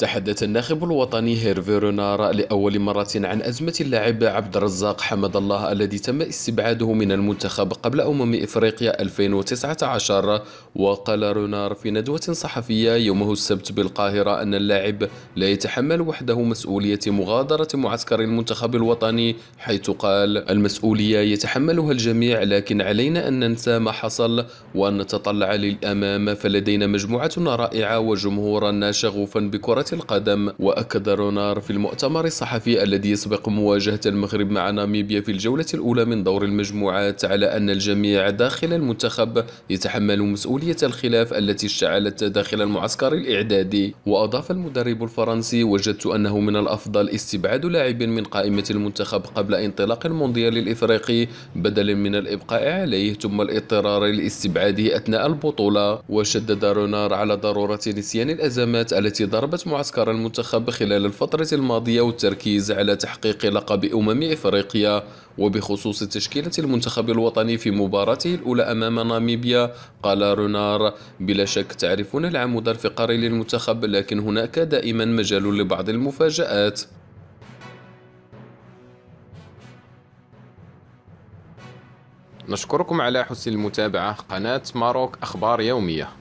تحدث الناخب الوطني هيرفي رونار لأول مرة عن أزمة اللاعب عبد الرزاق حمد الله الذي تم استبعاده من المنتخب قبل أمم إفريقيا 2019 وقال رونار في ندوة صحفية يومه السبت بالقاهرة أن اللاعب لا يتحمل وحده مسؤولية مغادرة معسكر المنتخب الوطني حيث قال المسؤولية يتحملها الجميع لكن علينا أن ننسى ما حصل وأن نتطلع للأمام فلدينا مجموعة رائعة وجمهورا شغوفا بكرة القدم وأكد رونار في المؤتمر الصحفي الذي يسبق مواجهة المغرب مع ناميبيا في الجولة الأولى من دور المجموعات على أن الجميع داخل المنتخب يتحمل مسؤولية الخلاف التي اشتعلت داخل المعسكر الإعدادي وأضاف المدرب الفرنسي وجدت أنه من الأفضل استبعاد لاعب من قائمة المنتخب قبل انطلاق المونديال الإفريقي بدلا من الإبقاء عليه ثم الاضطرار لاستبعاده أثناء البطولة وشدد رونار على ضرورة نسيان الأزمات التي ضربت مع معسكر المنتخب خلال الفترة الماضية والتركيز على تحقيق لقب أمم إفريقيا وبخصوص تشكيلة المنتخب الوطني في مباراته الأولى أمام ناميبيا قال رونار بلا شك تعرفون العمود الفقري للمنتخب لكن هناك دائما مجال لبعض المفاجآت نشكركم على حسن المتابعة قناة ماروك أخبار يومية